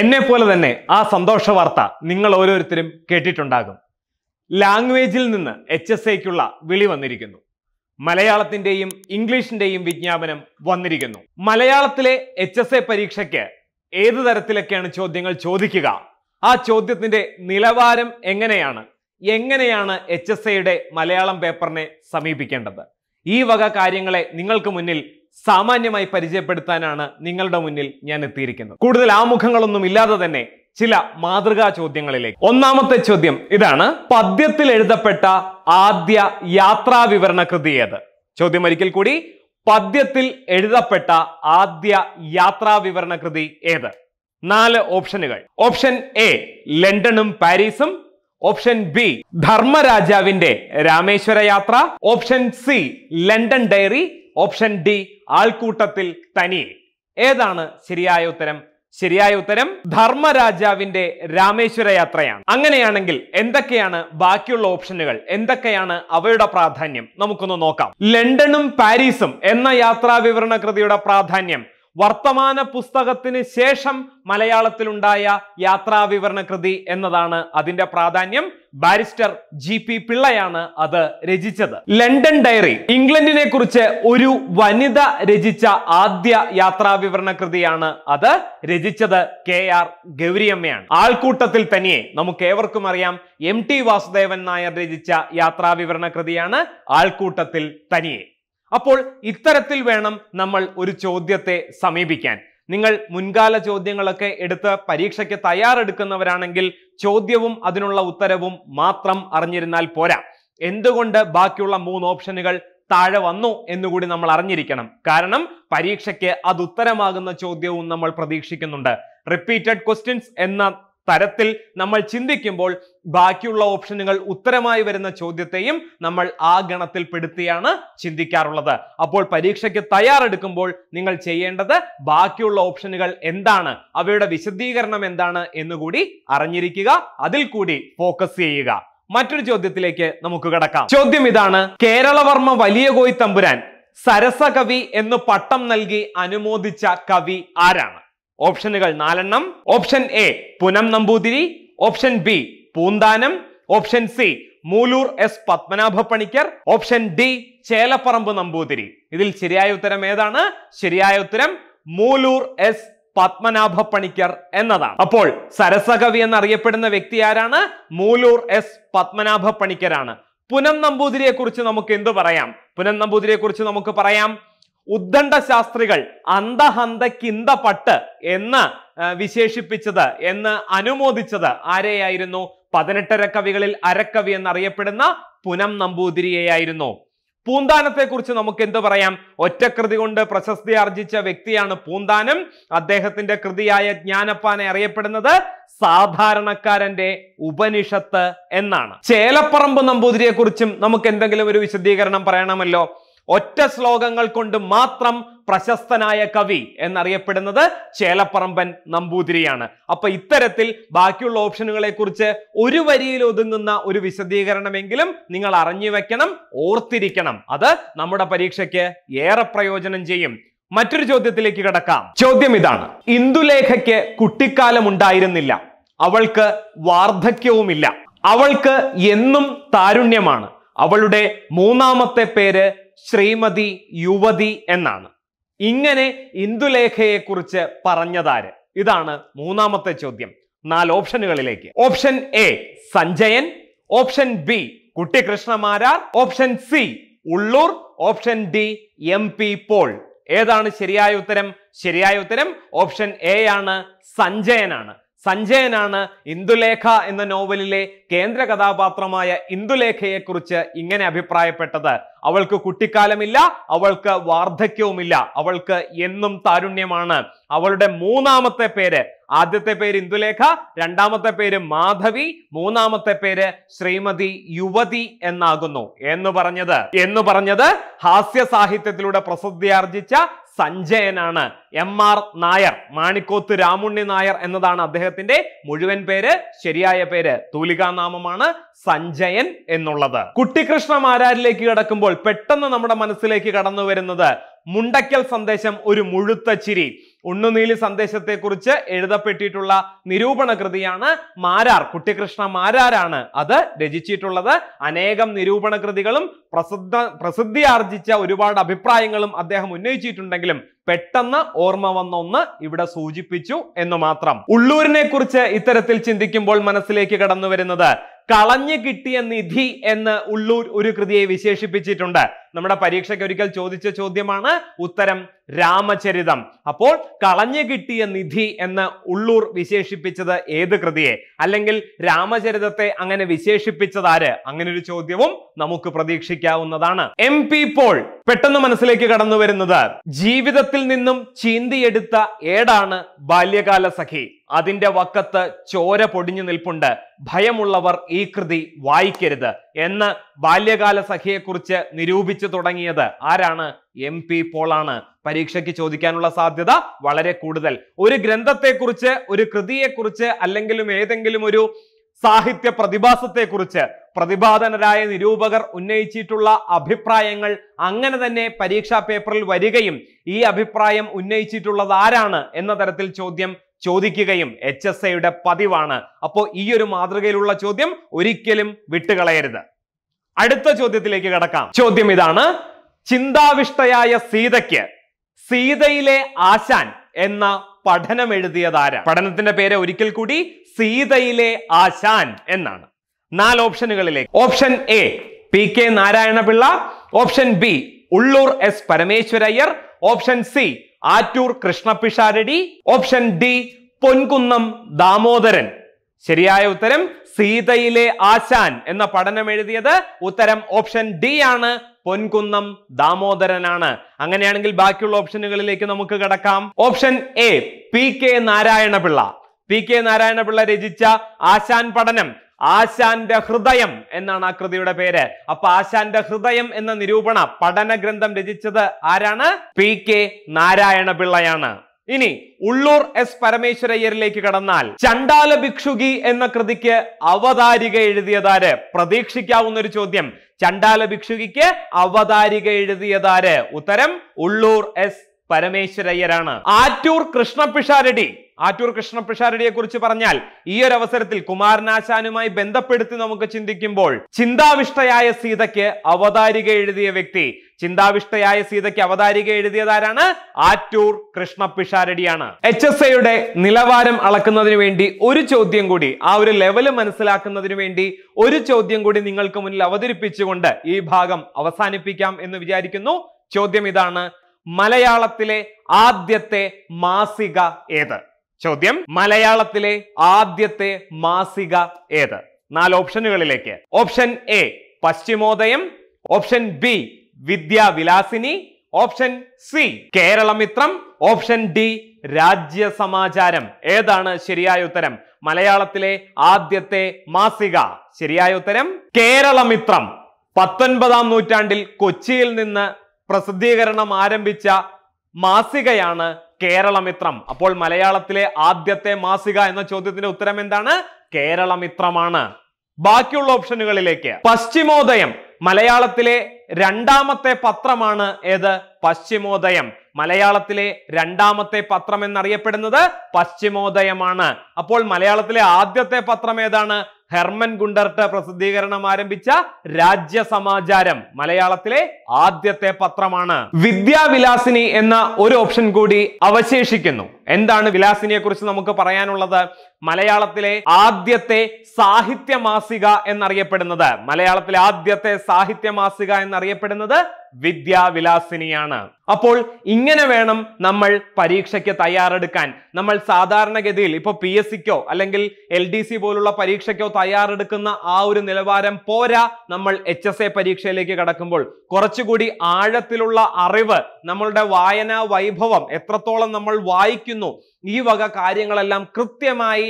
എന്നെ പോലെ തന്നെ ആ സന്തോഷ വാർത്ത നിങ്ങൾ ഓരോരുത്തരും കേട്ടിട്ടുണ്ടാകും ലാംഗ്വേജിൽ നിന്ന് എച്ച് എസ് എക്കുള്ള വിളി വന്നിരിക്കുന്നു മലയാളത്തിന്റെയും ഇംഗ്ലീഷിന്റെയും വിജ്ഞാപനം വന്നിരിക്കുന്നു മലയാളത്തിലെ എച്ച് എസ് എ പരീക്ഷയ്ക്ക് ഏത് തരത്തിലൊക്കെയാണ് ചോദ്യങ്ങൾ ചോദിക്കുക ആ ചോദ്യത്തിന്റെ നിലവാരം എങ്ങനെയാണ് എങ്ങനെയാണ് എച്ച് എസ് എയുടെ മലയാളം പേപ്പറിനെ സമീപിക്കേണ്ടത് ഈ വക കാര്യങ്ങളെ നിങ്ങൾക്ക് മുന്നിൽ സാമാന്യമായി പരിചയപ്പെടുത്താനാണ് നിങ്ങളുടെ മുന്നിൽ ഞാൻ എത്തിയിരിക്കുന്നത് കൂടുതൽ ആമുഖങ്ങളൊന്നും ഇല്ലാതെ തന്നെ ചില മാതൃകാ ചോദ്യങ്ങളിലേക്ക് ഒന്നാമത്തെ ചോദ്യം ഇതാണ് പദ്യത്തിൽ എഴുതപ്പെട്ട ആദ്യ യാത്രാ വിവരണ കൃതി ഏത് ചോദ്യം ഒരിക്കൽ കൂടി പദ്യത്തിൽ എഴുതപ്പെട്ട ആദ്യ യാത്രാ വിവരണ കൃതി ഏത് നാല് ഓപ്ഷനുകൾ ഓപ്ഷൻ എ ലണ്ടനും പാരീസും ഓപ്ഷൻ ബി ധർമ്മരാജാവിന്റെ Rameswara Yatra option C London diary option D ആൾക്കൂട്ടത്തിൽ തനിയെ ഏതാണ് ശരിയായ ഉത്തരം ശരിയായ ഉത്തരം ധർമ്മരാജാവിന്റെ രാമേശ്വര യാത്രയാണ് അങ്ങനെയാണെങ്കിൽ എന്തൊക്കെയാണ് ബാക്കിയുള്ള ഓപ്ഷനുകൾ എന്തൊക്കെയാണ് അവയുടെ പ്രാധാന്യം നമുക്കൊന്ന് നോക്കാം ലണ്ടനും പാരീസും എന്ന യാത്രാ വിവരണ കൃതിയുടെ പ്രാധാന്യം വർത്തമാന പുസ്തകത്തിന് ശേഷം മലയാളത്തിലുണ്ടായ യാത്രാവിവരണ കൃതി എന്നതാണ് അതിന്റെ പ്രാധാന്യം ബാരിസ്റ്റർ ജി പി പിള്ളയാണ് അത് രചിച്ചത് ലണ്ടൻ ഡയറി ഇംഗ്ലണ്ടിനെ കുറിച്ച് ഒരു വനിത രചിച്ച ആദ്യ യാത്രാവിവരണ കൃതിയാണ് അത് രചിച്ചത് കെ ആർ ഗൗരിയമ്മയാണ് ആൾക്കൂട്ടത്തിൽ തന്നെ നമുക്ക് ഏവർക്കും അറിയാം എം ടി വാസുദേവൻ നായർ രചിച്ച യാത്രാവിവരണ കൃതിയാണ് ആൾക്കൂട്ടത്തിൽ തനിയെ അപ്പോൾ ഇത്തരത്തിൽ വേണം നമ്മൾ ഒരു ചോദ്യത്തെ സമീപിക്കാൻ നിങ്ങൾ മുൻകാല ചോദ്യങ്ങളൊക്കെ എടുത്ത് പരീക്ഷയ്ക്ക് തയ്യാറെടുക്കുന്നവരാണെങ്കിൽ ചോദ്യവും അതിനുള്ള ഉത്തരവും മാത്രം അറിഞ്ഞിരുന്നാൽ പോരാ എന്തുകൊണ്ട് ബാക്കിയുള്ള മൂന്ന് ഓപ്ഷനുകൾ താഴെ വന്നു എന്നുകൂടി നമ്മൾ അറിഞ്ഞിരിക്കണം കാരണം പരീക്ഷയ്ക്ക് അത് ഉത്തരമാകുന്ന ചോദ്യവും നമ്മൾ പ്രതീക്ഷിക്കുന്നുണ്ട് റിപ്പീറ്റഡ് ക്വസ്റ്റ്യൻസ് എന്ന തരത്തിൽ നമ്മൾ ചിന്തിക്കുമ്പോൾ ബാക്കിയുള്ള ഓപ്ഷനുകൾ ഉത്തരമായി വരുന്ന ചോദ്യത്തെയും നമ്മൾ ആ ഗണത്തിൽ പെടുത്തിയാണ് ചിന്തിക്കാറുള്ളത് അപ്പോൾ പരീക്ഷയ്ക്ക് തയ്യാറെടുക്കുമ്പോൾ നിങ്ങൾ ചെയ്യേണ്ടത് ബാക്കിയുള്ള ഓപ്ഷനുകൾ എന്താണ് അവയുടെ വിശദീകരണം എന്താണ് എന്നുകൂടി അറിഞ്ഞിരിക്കുക അതിൽ കൂടി ഫോക്കസ് ചെയ്യുക മറ്റൊരു ചോദ്യത്തിലേക്ക് നമുക്ക് കിടക്കാം ചോദ്യം ഇതാണ് കേരളവർമ്മ വലിയ കോയി തമ്പുരാൻ സരസകവി എന്ന് പട്ടം നൽകി അനുമോദിച്ച കവി ആരാണ് ഓപ്ഷനുകൾ നാലെണ്ണം option A Punam Namboothiri option B Poonthanam option C Moolur S Padmanabha Panicker option D Chelapparambu Namboothiri ഇതിൽ ശരിയായ ഉത്തരം ഏതാണ് ശരിയായ ഉത്തരം മൂലൂർ എസ് പത്മനാഭ പണിക്കർ എന്നതാണ് അപ്പോൾ സരസകവി എന്നറിയപ്പെടുന്ന വ്യക്തി ആരാണ് മൂലൂർ എസ് പത്മനാഭ പണിക്കരാണ് പുനം നമ്പൂതിരിയെ കുറിച്ച് നമുക്ക് എന്തു പറയാം പുനം നമ്പൂതിരിയെ കുറിച്ച് നമുക്ക് പറയാം ഉദ്ദണ്ഡ ശാസ്ത്രികൾ അന്തഹന്തക്കിന്ത പട്ട് എന്ന് വിശേഷിപ്പിച്ചത് എന്ന് അനുമോദിച്ചത് ആരെയായിരുന്നു പതിനെട്ടര കവികളിൽ അരക്കവി എന്നറിയപ്പെടുന്ന പുനം നമ്പൂതിരിയെയായിരുന്നു പൂന്താനത്തെക്കുറിച്ച് നമുക്ക് എന്ത് പറയാം ഒറ്റകൃതി കൊണ്ട് പ്രശസ്തി ആർജിച്ച വ്യക്തിയാണ് പൂന്താനം അദ്ദേഹത്തിന്റെ കൃതിയായ ജ്ഞാനപ്പാനെ അറിയപ്പെടുന്നത് സാധാരണക്കാരന്റെ ഉപനിഷത്ത് എന്നാണ് ചേലപ്പറമ്പ് നമ്പൂതിരിയെക്കുറിച്ചും നമുക്ക് എന്തെങ്കിലും ഒരു വിശദീകരണം പറയണമല്ലോ ഒറ്റ ശ്ലോകങ്ങൾ കൊണ്ട് മാത്രം പ്രശസ്തനായ കവി എന്നറിയപ്പെടുന്നത് ചേലപ്പറമ്പൻ നമ്പൂതിരിയാണ് അപ്പൊ ഇത്തരത്തിൽ ബാക്കിയുള്ള ഓപ്ഷനുകളെ കുറിച്ച് ഒരു വരിയിൽ ഒതുങ്ങുന്ന ഒരു വിശദീകരണമെങ്കിലും നിങ്ങൾ അറിഞ്ഞു വെക്കണം ഓർത്തിരിക്കണം അത് നമ്മുടെ പരീക്ഷയ്ക്ക് ഏറെ പ്രയോജനം ചെയ്യും മറ്റൊരു ചോദ്യത്തിലേക്ക് കിടക്കാം ചോദ്യം ഇതാണ് ഇന്ദുലേഖയ്ക്ക് കുട്ടിക്കാലം ഉണ്ടായിരുന്നില്ല അവൾക്ക് വാർദ്ധക്യവുമില്ല അവൾക്ക് എന്നും താരുണ്യമാണ് അവളുടെ മൂന്നാമത്തെ പേര് ശ്രീമതി യുവതി എന്നാണ് ഇങ്ങനെ ഇന്ദുലേഖയെക്കുറിച്ച് പറഞ്ഞതാര് ഇതാണ് മൂന്നാമത്തെ ചോദ്യം നാല് ഓപ്ഷനുകളിലേക്ക് option A Sanjayan option B Kuttikrishnamarar option C Ulloor option D M P Paul ഏതാണ് ശരിയായ ഉത്തരം ശരിയായ ഉത്തരം ഓപ്ഷൻ എ ആണ് സഞ്ജയനാണ് സഞ്ജയനാണ് ഇന്ദുലേഖ എന്ന നോവലിലെ കേന്ദ്ര കഥാപാത്രമായ ഇന്ദുലേഖയെക്കുറിച്ച് ഇങ്ങനെ അഭിപ്രായപ്പെട്ടത് അവൾക്ക് കുട്ടിക്കാലമില്ല അവൾക്ക് വാർദ്ധക്യവുമില്ല അവൾക്ക് എന്നും താരുണ്യമാണ് അവളുടെ മൂന്നാമത്തെ പേര് ആദ്യത്തെ പേര് ഇന്ദുലേഖ രണ്ടാമത്തെ പേര് മാധവി മൂന്നാമത്തെ പേര് ശ്രീമതി യുവതി എന്നാകുന്നു എന്ന് പറഞ്ഞത് എന്ന് പറഞ്ഞത് ഹാസ്യ സാഹിത്യത്തിലൂടെ പ്രസിദ്ധിയാർജിച്ച സഞ്ജയനാണ് എം ആർ നായർ മാണിക്കോത്ത് രാമുണ്ണി നായർ എന്നതാണ് അദ്ദേഹത്തിന്റെ മുഴുവൻ പേര് ശരിയായ പേര് തൂലികാനാമമാണ് സഞ്ജയൻ എന്നുള്ളത് കുട്ടികൃഷ്ണ മാരാരിലേക്ക് കിടക്കുമ്പോൾ പെട്ടെന്ന് നമ്മുടെ മനസ്സിലേക്ക് കടന്നു വരുന്നത് മുണ്ടക്കൽ സന്ദേശം ഒരു മുഴുത്ത ചിരി ഉണ്ണുനീലി സന്ദേശത്തെക്കുറിച്ച് എഴുതപ്പെട്ടിട്ടുള്ള നിരൂപണ കൃതിയാണ് മാരാർ കുട്ടികൃഷ്ണ മാരാരാണ് അത് രചിച്ചിട്ടുള്ളത് അനേകം നിരൂപണ കൃതികളും പ്രസിദ്ധ പ്രസിദ്ധിയാർജിച്ച ഒരുപാട് അഭിപ്രായങ്ങളും അദ്ദേഹം ഉന്നയിച്ചിട്ടുണ്ടെങ്കിലും പെട്ടെന്ന് ഓർമ്മ വന്ന ഒന്ന് ഇവിടെ സൂചിപ്പിച്ചു എന്ന് മാത്രം ഉള്ളൂരിനെ കുറിച്ച് ഇത്തരത്തിൽ ചിന്തിക്കുമ്പോൾ മനസ്സിലേക്ക് കടന്നു വരുന്നത് കളഞ്ഞു കിട്ടിയ നിധി എന്ന് ഉള്ളൂർ ഒരു കൃതിയെ വിശേഷിപ്പിച്ചിട്ടുണ്ട് നമ്മുടെ പരീക്ഷയ്ക്ക് ഒരിക്കൽ ചോദിച്ച ചോദ്യമാണ് ഉത്തരം രാമചരിതം അപ്പോൾ കളഞ്ഞു കിട്ടിയ നിധി എന്ന് ഉള്ളൂർ വിശേഷിപ്പിച്ചത് ഏത് കൃതിയെ അല്ലെങ്കിൽ രാമചരിതത്തെ അങ്ങനെ വിശേഷിപ്പിച്ചത് ആര് അങ്ങനെ ഒരു ചോദ്യവും നമുക്ക് പ്രതീക്ഷിക്കാവുന്നതാണ് എം പി പോൾ പെട്ടെന്ന് മനസ്സിലേക്ക് കടന്നു വരുന്നത് ജീവിതത്തിൽ നിന്നും ചീന്തിയെടുത്ത ഏടാണ് ബാല്യകാല സഖി അതിന്റെ വക്കത്ത് ചോര പൊടിഞ്ഞു നിൽപ്പുണ്ട് ഭയമുള്ളവർ ഈ കൃതി വായിക്കരുത് എന്ന് ബാല്യകാല സഖിയെക്കുറിച്ച് നിരൂപിച്ചു തുടങ്ങിയത് ആരാണ് എം പി പോളാണ് പരീക്ഷയ്ക്ക് ചോദിക്കാനുള്ള സാധ്യത വളരെ കൂടുതൽ ഒരു ഗ്രന്ഥത്തെക്കുറിച്ച് ഒരു കൃതിയെക്കുറിച്ച് അല്ലെങ്കിലും ഏതെങ്കിലും ഒരു സാഹിത്യ പ്രതിഭാസത്തെക്കുറിച്ച് പ്രതിപാദനരായ നിരൂപകർ ഉന്നയിച്ചിട്ടുള്ള അഭിപ്രായങ്ങൾ അങ്ങനെ തന്നെ പരീക്ഷാ പേപ്പറിൽ വരികയും ഈ അഭിപ്രായം ഉന്നയിച്ചിട്ടുള്ളത് ആരാണ് എന്ന തരത്തിൽ ചോദ്യം ചോദിക്കുകയും എച്ച് എസ് ഐയുടെ പതിവാണ് അപ്പോൾ ഈ ഒരു മാതൃകയിലുള്ള ചോദ്യം ഒരിക്കലും വിട്ടുകളയരുത് അടുത്ത ചോദ്യത്തിലേക്ക് കടക്കാം ചോദ്യം ഇതാണ് ചിന്താവിഷ്ടയായ സീതയ്ക്ക് സീതയിലെ ആശാൻ എന്ന പഠനം എഴുതിയതാര പഠനത്തിന്റെ പേര് ഒരിക്കൽ കൂടി സീതയിലെ ആശാൻ എന്നാണ് നാല് ഓപ്ഷനുകളിലേക്ക് option A P K Narayanapillai option B Ulloor S Parameswarayyar option C Attoor Krishnapisharody option D Ponkunnam Damodaran ശരിയായ ഉത്തരം സീതയിലെ ആശാൻ എന്ന പഠനം എഴുതിയത് ഉത്തരം ഓപ്ഷൻ ഡി ആണ് പൊൻകുന്നം ദാമോദരനാണ് അങ്ങനെയാണെങ്കിൽ ബാക്കിയുള്ള ഓപ്ഷനുകളിലേക്ക് നമുക്ക് കടക്കാം option A P K Narayanapillai P K Narayanapillai രചിച്ച ആശാൻ പഠനം ആശാന്റെ ഹൃദയം എന്നാണ് ആ കൃതിയുടെ പേര് അപ്പൊ ആശാന്റെ ഹൃദയം എന്ന നിരൂപണ പഠന ഗ്രന്ഥം രചിച്ചത് ആരാണ് പി കെ നാരായണ പിള്ളയാണ് ഇനി ഉള്ളൂർ എസ് പരമേശ്വരയ്യരിലേക്ക് കടന്നാൽ ചണ്ടാല ഭിക്ഷുകി എന്ന കൃതിക്ക് അവതാരിക എഴുതിയതാര് പ്രതീക്ഷിക്കാവുന്ന ഒരു ചോദ്യം ചണ്ടാല ഭിക്ഷുകിക്ക് അവതാരിക എഴുതിയതാര് ഉത്തരം ഉള്ളൂർ എസ് പരമേശ്വരയ്യരാണ് ആറ്റൂർ കൃഷ്ണപിഷാരടി ആറ്റൂർ കൃഷ്ണപ്രഷാരടിയെ കുറിച്ച് പറഞ്ഞാൽ ഈ ഒരു അവസരത്തിൽ കുമാരനാശാനുമായി ബന്ധപ്പെടുത്തി നമുക്ക് ചിന്തിക്കുമ്പോൾ ചിന്താവിഷ്ടയായ സീതയ്ക്ക് അവതാരിക എഴുതിയ വ്യക്തി ചിന്താവിഷ്ടയായ സീതയ്ക്ക് അവതാരിക എഴുതിയതാരാണ് ആറ്റൂർ കൃഷ്ണപിഷാരടിയാണ് എച്ച് എസ് ഐയുടെ നിലവാരം അളക്കുന്നതിന് വേണ്ടി ഒരു ചോദ്യം കൂടി ആ ഒരു ലെവൽ മനസ്സിലാക്കുന്നതിന് വേണ്ടി ഒരു ചോദ്യം കൂടി നിങ്ങൾക്ക് മുന്നിൽ അവതരിപ്പിച്ചുകൊണ്ട് ഈ ഭാഗം അവസാനിപ്പിക്കാം എന്ന് വിചാരിക്കുന്നു ചോദ്യം ഇതാണ് മലയാളത്തിലെ ആദ്യത്തെ മാസിക ഏത് ചോദ്യം മലയാളത്തിലെ ആദ്യത്തെ മാസിക ഏത് നാല് ഓപ്ഷനുകളിലേക്ക് option A Paschimodayam option B Vidyavilasini option C Keralamithram option D Rajya Samacharam ഏതാണ് ശരിയായ ഉത്തരം മലയാളത്തിലെ ആദ്യത്തെ മാസിക ശരിയായ ഉത്തരം കേരളമിത്രം പത്തൊൻപതാം നൂറ്റാണ്ടിൽ കൊച്ചിയിൽ നിന്ന് പ്രസിദ്ധീകരണം ആരംഭിച്ച മാസികയാണ് കേരളമിത്രം അപ്പോൾ മലയാളത്തിലെ ആദ്യത്തെ മാസിക എന്ന ചോദ്യത്തിന്റെ ഉത്തരം എന്താണ് കേരളമിത്രമാണ് ബാക്കിയുള്ള ഓപ്ഷനുകളിലേക്ക് പശ്ചിമോദയം മലയാളത്തിലെ രണ്ടാമത്തെ പത്രമാണ് ഏത് പശ്ചിമോദയം മലയാളത്തിലെ രണ്ടാമത്തെ പത്രം എന്നറിയപ്പെടുന്നത് പശ്ചിമോദയമാണ് അപ്പോൾ മലയാളത്തിലെ ആദ്യത്തെ പത്രം ഏതാണ് ഹെർമൻ ഗുണ്ടർട്ട് പ്രസിദ്ധീകരണം ആരംഭിച്ച സമാചാരം മലയാളത്തിലെ ആദ്യത്തെ പത്രമാണ് വിദ്യാവിലാസിനി എന്ന ഒരു ഓപ്ഷൻ കൂടി അവശേഷിക്കുന്നു എന്താണ് വിലാസിനിയെ കുറിച്ച് നമുക്ക് പറയാനുള്ളത് മലയാളത്തിലെ ആദ്യത്തെ സാഹിത്യ മാസിക എന്നറിയപ്പെടുന്നത് മലയാളത്തിലെ ആദ്യത്തെ സാഹിത്യ മാസിക എന്നറിയപ്പെടുന്നത് വിദ്യാവിലാസിനിയാണ് അപ്പോൾ ഇങ്ങനെ വേണം നമ്മൾ പരീക്ഷയ്ക്ക് തയ്യാറെടുക്കാൻ നമ്മൾ സാധാരണഗതിയിൽ ഇപ്പോൾ പി എസ് സിക്കോ അല്ലെങ്കിൽ എൽ ഡി സി പോലുള്ള പരീക്ഷയ്ക്കോ തയ്യാറെടുക്കുന്ന ആ ഒരു നിലവാരം പോരാ നമ്മൾ എച്ച് എസ് എ പരീക്ഷയിലേക്ക് കടക്കുമ്പോൾ കുറച്ചുകൂടി ആഴത്തിലുള്ള അറിവ് നമ്മളുടെ വായനാ വൈഭവം എത്രത്തോളം നമ്മൾ വായിക്കുന്നു ഈ വക കാര്യങ്ങളെല്ലാം കൃത്യമായി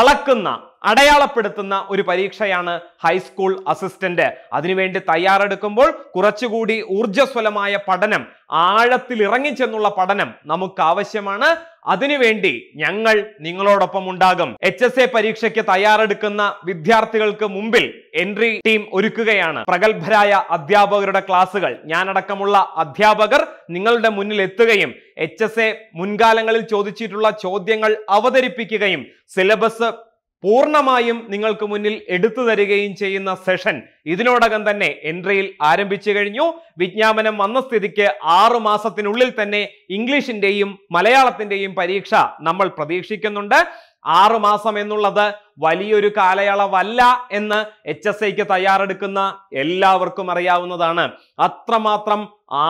അളക്കുന്ന അടയാളപ്പെടുത്തുന്ന ഒരു പരീക്ഷയാണ് ഹൈസ്കൂൾ അസിസ്റ്റന്റ് അതിനുവേണ്ടി തയ്യാറെടുക്കുമ്പോൾ കുറച്ചുകൂടി ഊർജ്ജസ്വലമായ പഠനം ആഴത്തിൽ ഇറങ്ങിച്ചെന്നുള്ള പഠനം നമുക്ക് ആവശ്യമാണ് അതിനുവേണ്ടി ഞങ്ങൾ നിങ്ങളോടൊപ്പം ഉണ്ടാകും എച്ച് എസ് എ പരീക്ഷയ്ക്ക് തയ്യാറെടുക്കുന്ന വിദ്യാർത്ഥികൾക്ക് മുമ്പിൽ എൻട്രി ടീം ഒരുക്കുകയാണ് പ്രഗത്ഭരായ അധ്യാപകരുടെ ക്ലാസുകൾ ഞാനടക്കമുള്ള അധ്യാപകർ നിങ്ങളുടെ മുന്നിൽ എത്തുകയും എച്ച് എസ് എ മുൻകാലങ്ങളിൽ ചോദിച്ചിട്ടുള്ള ചോദ്യങ്ങൾ അവതരിപ്പിക്കുകയും സിലബസ് പൂർണ്ണമായും നിങ്ങൾക്ക് മുന്നിൽ എടുത്തു തരികയും ചെയ്യുന്ന സെഷൻ ഇതിനോടകം തന്നെ എൻട്രിയിൽ ആരംഭിച്ചു കഴിഞ്ഞു വിജ്ഞാപനം വന്ന സ്ഥിതിക്ക് ആറു മാസത്തിനുള്ളിൽ തന്നെ ഇംഗ്ലീഷിന്റെയും മലയാളത്തിന്റെയും പരീക്ഷ നമ്മൾ പ്രതീക്ഷിക്കുന്നുണ്ട് ആറുമാസം എന്നുള്ളത് വലിയൊരു കാലയളവല്ല എന്ന് എച്ച് എസ് ഐക്ക് തയ്യാറെടുക്കുന്ന എല്ലാവർക്കും അറിയാവുന്നതാണ് അത്രമാത്രം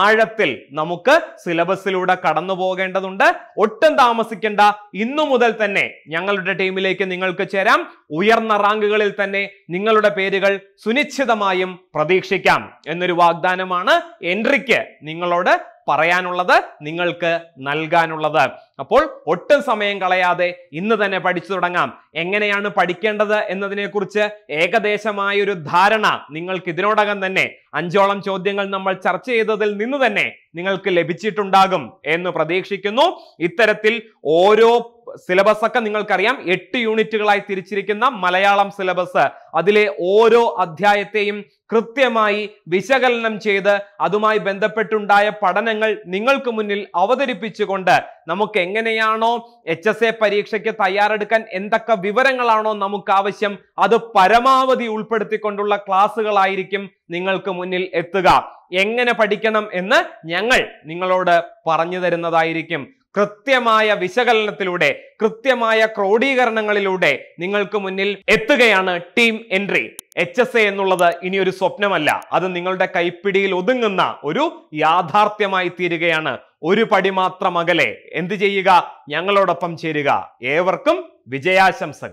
ആഴത്തിൽ നമുക്ക് സിലബസിലൂടെ കടന്നു പോകേണ്ടതുണ്ട് ഒട്ടും താമസിക്കേണ്ട ഇന്നു മുതൽ തന്നെ ഞങ്ങളുടെ ടീമിലേക്ക് നിങ്ങൾക്ക് ചേരാം ഉയർന്ന റാങ്കുകളിൽ തന്നെ നിങ്ങളുടെ പേരുകൾ സുനിശ്ചിതമായും പ്രതീക്ഷിക്കാം എന്നൊരു വാഗ്ദാനമാണ് എൻട്രിക്ക് നിങ്ങളോട് പറയാനുള്ളത് നിങ്ങൾക്ക് നൽകാനുള്ളത് അപ്പോൾ ഒട്ടും സമയം കളയാതെ ഇന്ന് തന്നെ പഠിച്ചു തുടങ്ങാം എങ്ങനെയാണ് പഠിക്കേണ്ടത് എന്നതിനെക്കുറിച്ച് ഏകദേശമായ ഒരു ധാരണ നിങ്ങൾക്ക് ഇതിനോടകം തന്നെ അഞ്ചോളം ചോദ്യങ്ങൾ നമ്മൾ ചർച്ച ചെയ്തതിൽ നിന്ന് തന്നെ നിങ്ങൾക്ക് ലഭിച്ചിട്ടുണ്ടാകും എന്ന് പ്രതീക്ഷിക്കുന്നു ഇത്തരത്തിൽ ഓരോ സിലബസ് ഒക്കെ നിങ്ങൾക്കറിയാം എട്ട് യൂണിറ്റുകളായി തിരിച്ചിരിക്കുന്ന മലയാളം സിലബസ് അതിലെ ഓരോ അധ്യായത്തെയും കൃത്യമായി വിശകലനം ചെയ്ത് അതുമായി ബന്ധപ്പെട്ടുണ്ടായ പഠനങ്ങൾ നിങ്ങൾക്ക് മുന്നിൽ അവതരിപ്പിച്ചുകൊണ്ട് നമുക്ക് എങ്ങനെയാണോ എച്ച് എസ് എ പരീക്ഷയ്ക്ക് തയ്യാറെടുക്കാൻ എന്തൊക്കെ വിവരങ്ങളാണോ നമുക്ക് ആവശ്യം അത് പരമാവധി ഉൾപ്പെടുത്തിക്കൊണ്ടുള്ള ക്ലാസ്സുകളായിരിക്കും നിങ്ങൾക്ക് മുന്നിൽ എത്തുക എങ്ങനെ പഠിക്കണം എന്ന് ഞങ്ങൾ നിങ്ങളോട് പറഞ്ഞു തരുന്നതായിരിക്കും കൃത്യമായ വിശകലനത്തിലൂടെ കൃത്യമായ ക്രോഡീകരണങ്ങളിലൂടെ നിങ്ങൾക്ക് മുന്നിൽ എത്തുകയാണ് team entry H S A എന്നുള്ളത് ഇനി ഒരു സ്വപ്നമല്ല അത് നിങ്ങളുടെ കൈപ്പിടിയിൽ ഒതുങ്ങുന്ന ഒരു യാഥാർത്ഥ്യമായി തീരുകയാണ് ഒരു പടി മാത്രം അകലെ എന്ത് ചെയ്യുക ഞങ്ങളോടൊപ്പം ചേരുക ഏവർക്കും വിജയാശംസകൾ